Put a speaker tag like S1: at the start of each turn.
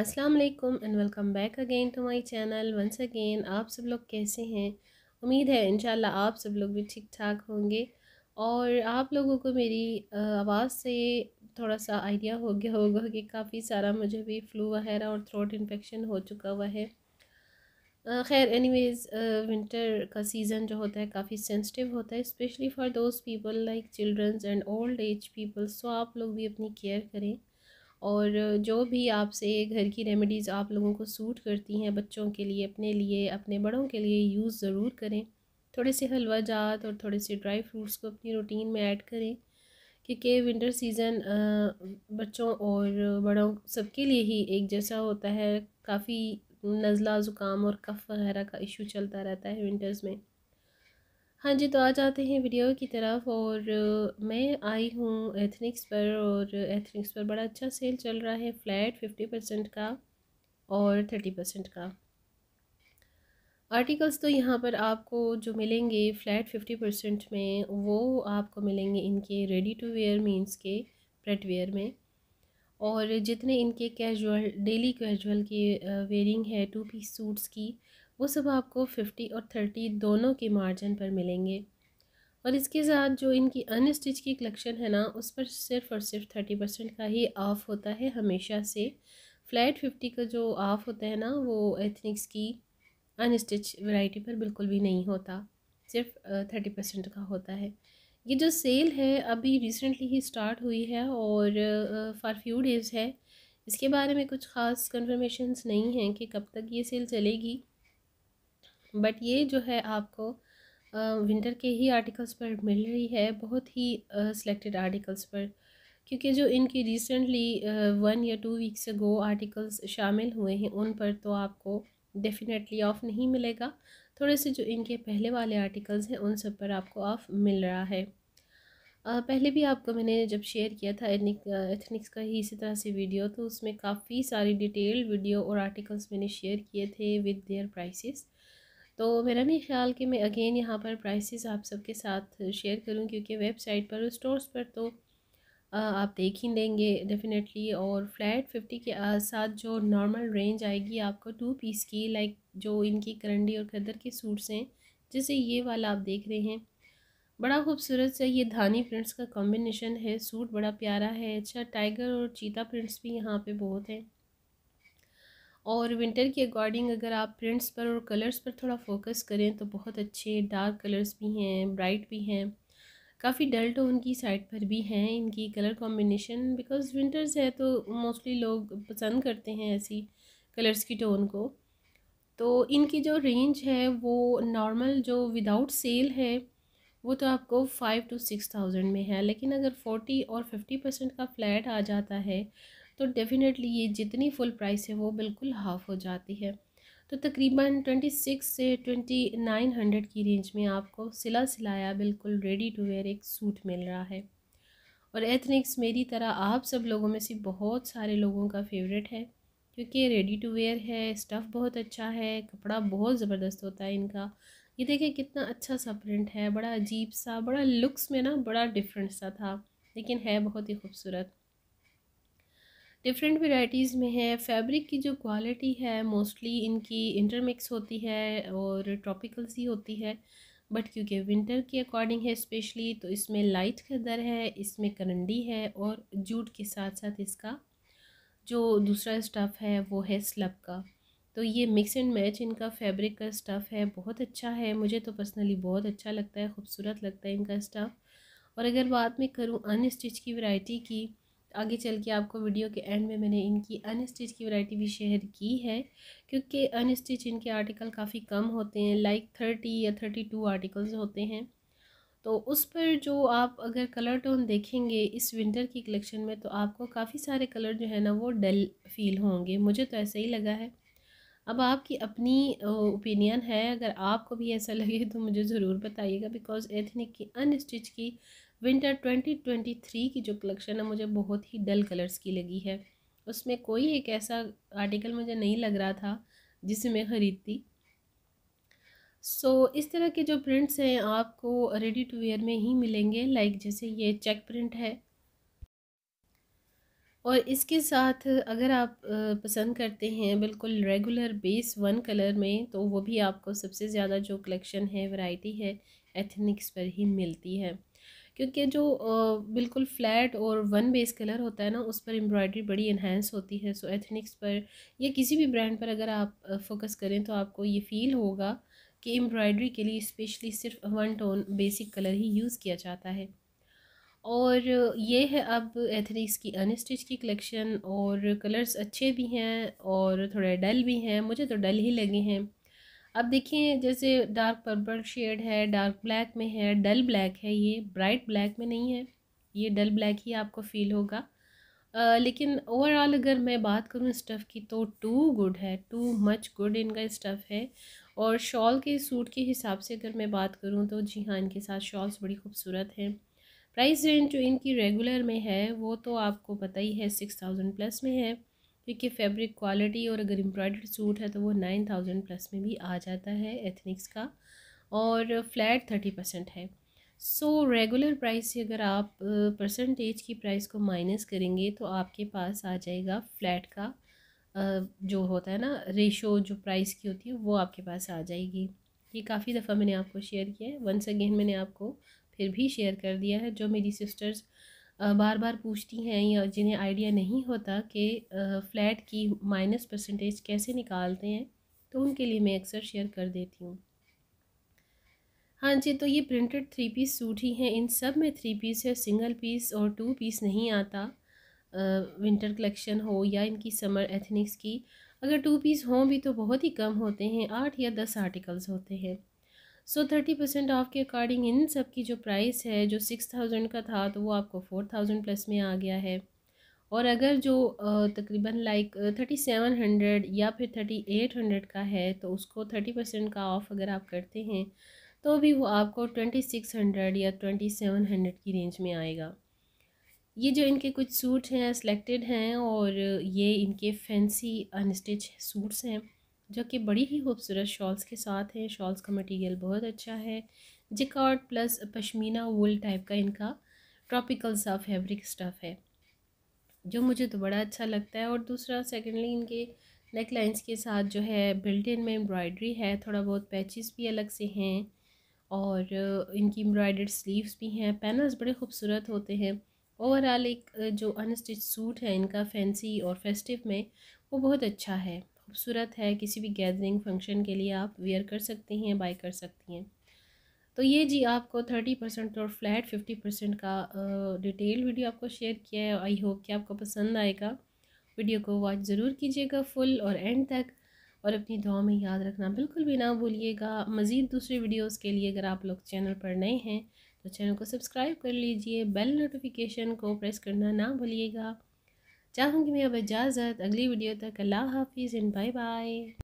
S1: अस्सलाम वालेकुम and welcome back again to my channel once again आप सब लोग कैसे हैं उम्मीद है इनशाला आप सब लोग भी ठीक ठाक होंगे और आप लोगों को मेरी आवाज़ से थोड़ा सा आइडिया हो गया होगा कि काफ़ी सारा मुझे भी फ्लू वगैरह और थ्रोट इन्फेक्शन हो चुका हुआ है खैर एनीवेज विंटर का सीज़न जो होता है काफ़ी सेंसिटिव होता है specially for those people like childrens and old age people so आप लोग भी अपनी केयर करें और जो भी आपसे घर की रेमेडीज़ आप लोगों को सूट करती हैं बच्चों के लिए अपने लिए अपने बड़ों के लिए यूज़ ज़रूर करें थोड़े से हलवा जात और थोड़े से ड्राई फ्रूट्स को अपनी रूटीन में ऐड करें क्योंकि विंटर सीज़न बच्चों और बड़ों सबके लिए ही एक जैसा होता है काफ़ी नज़ला ज़ुकाम और कफ़ वगैरह का इशू चलता रहता है विंटर्स में हाँ जी तो आ जाते हैं वीडियो की तरफ और मैं आई हूँ एथनिक्स पर और एथनिक्स पर बड़ा अच्छा सेल चल रहा है फ्लैट फिफ्टी परसेंट का और थर्टी परसेंट का आर्टिकल्स तो यहाँ पर आपको जो मिलेंगे फ्लैट फिफ्टी परसेंट में वो आपको मिलेंगे इनके रेडी टू वेयर मींस के प्रेट वेयर में और जितने इनके कैजुअल डेली कैजुअल के वेयरिंग है टू पीस सूट्स की वो सब आपको फिफ्टी और थर्टी दोनों के मार्जिन पर मिलेंगे और इसके साथ जो इनकी अनस्टिच की कलेक्शन है ना उस पर सिर्फ और सिर्फ थर्टी परसेंट का ही ऑफ होता है हमेशा से फ्लैट फिफ्टी का जो ऑफ होता है ना वो एथनिक्स की अनस्टिच वैरायटी पर बिल्कुल भी नहीं होता सिर्फ थर्टी परसेंट का होता है ये जो सेल है अभी रिसेंटली ही स्टार्ट हुई है और फॉर फ्यू डेज़ है इसके बारे में कुछ ख़ास कन्फर्मेशन नहीं हैं कि कब तक ये सेल चलेगी बट ये जो है आपको विंटर के ही आर्टिकल्स पर मिल रही है बहुत ही सिलेक्टेड आर्टिकल्स पर क्योंकि जो इनकी रिसेंटली वन या टू वीक्स गो आर्टिकल्स शामिल हुए हैं उन पर तो आपको डेफिनेटली ऑफ नहीं मिलेगा थोड़े से जो इनके पहले वाले आर्टिकल्स हैं उन सब पर आपको ऑफ मिल रहा है आ, पहले भी आपको मैंने जब शेयर किया था एथनिक एथनिक्स का ही इसी तरह से वीडियो तो उसमें काफ़ी सारी डिटेल वीडियो और आर्टिकल्स मैंने शेयर किए थे विद देयर प्राइसेस तो मेरा नहीं ख्याल कि मैं अगेन यहाँ पर प्राइसेस आप सबके साथ शेयर करूँ क्योंकि वेबसाइट पर स्टोर्स पर तो आप देख ही लेंगे डेफिनेटली और फ्लैट फिफ्टी के साथ जो नॉर्मल रेंज आएगी आपको टू पीस की लाइक जो इनकी करंडी और खदर के सूट्स हैं जैसे ये वाला आप देख रहे हैं बड़ा खूबसूरत सा ये धानी प्रिंट्स का कॉम्बिनेशन है सूट बड़ा प्यारा है अच्छा टाइगर और चीता प्रिंट्स भी यहाँ पे बहुत हैं और विंटर के अकॉर्डिंग अगर आप प्रिंट्स पर और कलर्स पर थोड़ा फोकस करें तो बहुत अच्छे डार्क कलर्स भी हैं ब्राइट भी हैं काफ़ी डल टोन की साइड पर भी हैं इनकी कलर कॉम्बिनेशन बिकॉज विंटर्स है तो मोस्टली लोग पसंद करते हैं ऐसी कलर्स की टोन को तो इनकी जो रेंज है वो नॉर्मल जो विदाउट सेल है वो तो आपको फ़ाइव टू सिक्स थाउजेंड में है लेकिन अगर फोर्टी और फिफ्टी परसेंट का फ्लैट आ जाता है तो डेफ़िनेटली ये जितनी फुल प्राइस है वो बिल्कुल हाफ़ हो जाती है तो तकरीबन ट्वेंटी सिक्स से ट्वेंटी नाइन हंड्रेड की रेंज में आपको सिला सिलाया बिल्कुल रेडी टू वेयर एक सूट मिल रहा है और एथनिक्स मेरी तरह आप सब लोगों में से बहुत सारे लोगों का फेवरेट है क्योंकि रेडी टू वेयर है स्टफ़ बहुत अच्छा है कपड़ा बहुत ज़बरदस्त होता है इनका ये देखें कितना अच्छा सा प्रिंट है बड़ा अजीब सा बड़ा लुक्स में ना बड़ा डिफरेंट सा था लेकिन है बहुत ही खूबसूरत डिफरेंट वेराइटीज़ में है फैब्रिक की जो क्वालिटी है मोस्टली इनकी इंटरमिक्स होती है और ट्रॉपिकल सी होती है बट क्योंकि विंटर के अकॉर्डिंग है स्पेशली तो इसमें लाइट खदर है इसमें करंडी है और जूट के साथ साथ इसका जो दूसरा स्टफ़ है वो है स्लब का तो ये मिक्स एंड मैच इनका फैब्रिक का स्टफ़ है बहुत अच्छा है मुझे तो पर्सनली बहुत अच्छा लगता है खूबसूरत लगता है इनका स्टफ़ और अगर बात मैं करूँ अनस्टिच की वैरायटी की आगे चल के आपको वीडियो के एंड में मैंने इनकी अनस्टिच की वैरायटी भी शेयर की है क्योंकि अनस्टिच इनके आर्टिकल काफ़ी कम होते हैं लाइक थर्टी या थर्टी टू आर्टिकल्स होते हैं तो उस पर जो आप अगर कलर टोन देखेंगे इस विंटर की कलेक्शन में तो आपको काफ़ी सारे कलर जो है ना वो डल फील होंगे मुझे तो ऐसा ही लगा है अब आपकी अपनी ओपिनियन है अगर आपको भी ऐसा लगे तो मुझे ज़रूर बताइएगा बिकॉज एथनिक की अनस्टिच की विंटर 2023 की जो कलेक्शन है मुझे बहुत ही डल कलर्स की लगी है उसमें कोई एक ऐसा आर्टिकल मुझे नहीं लग रहा था जिसे मैं ख़रीदती सो so, इस तरह के जो प्रिंट्स हैं आपको रेडी टू वेयर में ही मिलेंगे लाइक जैसे ये चेक प्रिंट है और इसके साथ अगर आप पसंद करते हैं बिल्कुल रेगुलर बेस वन कलर में तो वो भी आपको सबसे ज़्यादा जो कलेक्शन है वैरायटी है एथनिक्स पर ही मिलती है क्योंकि जो बिल्कुल फ्लैट और वन बेस कलर होता है ना उस पर एम्ब्रॉयडरी बड़ी इन्हेंस होती है सो एथनिक्स पर या किसी भी ब्रांड पर अगर आप फोकस करें तो आपको ये फील होगा कि एम्ब्रॉयडरी के लिए स्पेशली सिर्फ वन टोन बेसिक कलर ही यूज़ किया जाता है और ये है अब एथनिक्स की अनस्टिच की कलेक्शन और कलर्स अच्छे भी हैं और थोड़े डल भी हैं मुझे तो डल ही लगे हैं अब देखिए जैसे डार्क पर्पल शेड है डार्क ब्लैक में है डल ब्लैक है ये ब्राइट ब्लैक में नहीं है ये डल ब्लैक ही आपको फील होगा आ, लेकिन ओवरऑल अगर मैं बात करूँ स्टफ़ की तो टू गुड है टू मच गुड इनका स्टफ़ है और शॉल के सूट के हिसाब से अगर मैं बात करूँ तो जी हाँ इनके साथ शॉल्स बड़ी खूबसूरत हैं प्राइस रेंज जो इनकी रेगुलर में है वो तो आपको पता ही है सिक्स थाउजेंड प्लस में है क्योंकि फैब्रिक क्वालिटी और अगर एम्ब्रॉयडर्ड सूट है तो वो नाइन थाउजेंड प्लस में भी आ जाता है एथनिक्स का और फ्लैट थर्टी परसेंट है सो रेगुलर प्राइस से अगर आप परसेंटेज की प्राइस को माइनस करेंगे तो आपके पास आ जाएगा फ्लैट का जो होता है ना रेशो जो प्राइस की होती है वो आपके पास आ जाएगी ये काफ़ी दफ़ा मैंने आपको शेयर किया है वंस अगेन मैंने आपको फिर भी शेयर कर दिया है जो मेरी सिस्टर्स बार बार पूछती हैं या जिन्हें आइडिया नहीं होता कि फ़्लैट की माइनस परसेंटेज कैसे निकालते हैं तो उनके लिए मैं अक्सर शेयर कर देती हूँ हाँ जी तो ये प्रिंटेड थ्री पीस सूट ही हैं इन सब में थ्री पीस है सिंगल पीस और टू पीस नहीं आता विंटर कलेक्शन हो या इनकी समर एथनिक्स की अगर टू पीस हों भी तो बहुत ही कम होते हैं आठ या दस आर्टिकल्स होते हैं सो थर्टी परसेंट ऑफ के अकॉर्डिंग इन सब की जो प्राइस है जो सिक्स थाउजेंड का था तो वो आपको फोर थाउजेंड प्लस में आ गया है और अगर जो तकरीबन लाइक थर्टी सेवन हंड्रेड या फिर थर्टी एट हंड्रेड का है तो उसको थर्टी परसेंट का ऑफ़ अगर आप करते हैं तो भी वो आपको ट्वेंटी सिक्स हंड्रेड या ट्वेंटी सेवन हंड्रेड की रेंज में आएगा ये जो इनके कुछ सूट हैं सेलेक्टेड हैं और ये इनके फैंसी अनस्टिच सूट्स हैं जो कि बड़ी ही खूबसूरत शॉल्स के साथ है शॉल्स का मटेरियल बहुत अच्छा है जिकॉट प्लस पशमीना वूल टाइप का इनका ट्रॉपिकल सा फैब्रिक स्टफ़ है जो मुझे तो बड़ा अच्छा लगता है और दूसरा सेकेंडली इनके नेक लाइन्स के साथ जो है बिल्ट इन में एम्ब्रॉयडरी है थोड़ा बहुत पैचेस भी अलग से हैं और इनकी एम्ब्रॉयडर्ड स्लीव्स भी हैं पैनल्स बड़े खूबसूरत होते हैं ओवरऑल एक जो अनस्टिच सूट है इनका फैंसी और फेस्टिव में वो बहुत अच्छा है खूबसूरत है किसी भी गैदरिंग फंक्शन के लिए आप वेयर कर सकती हैं बाई कर सकती हैं तो ये जी आपको थर्टी परसेंट और फ्लैट फिफ्टी परसेंट का डिटेल वीडियो आपको शेयर किया है आई होप कि आपको पसंद आएगा वीडियो को वॉच ज़रूर कीजिएगा फुल और एंड तक और अपनी दुआ में याद रखना बिल्कुल भी ना भूलिएगा मज़ीद दूसरे वीडियोस के लिए अगर आप लोग चैनल पर नए हैं तो चैनल को सब्सक्राइब कर लीजिए बेल नोटिफिकेशन को प्रेस करना ना भूलिएगा चाहूँगी मैं अब इजाज़त अगली वीडियो तक अल्लाह हाफिज़ एंड बाय बाय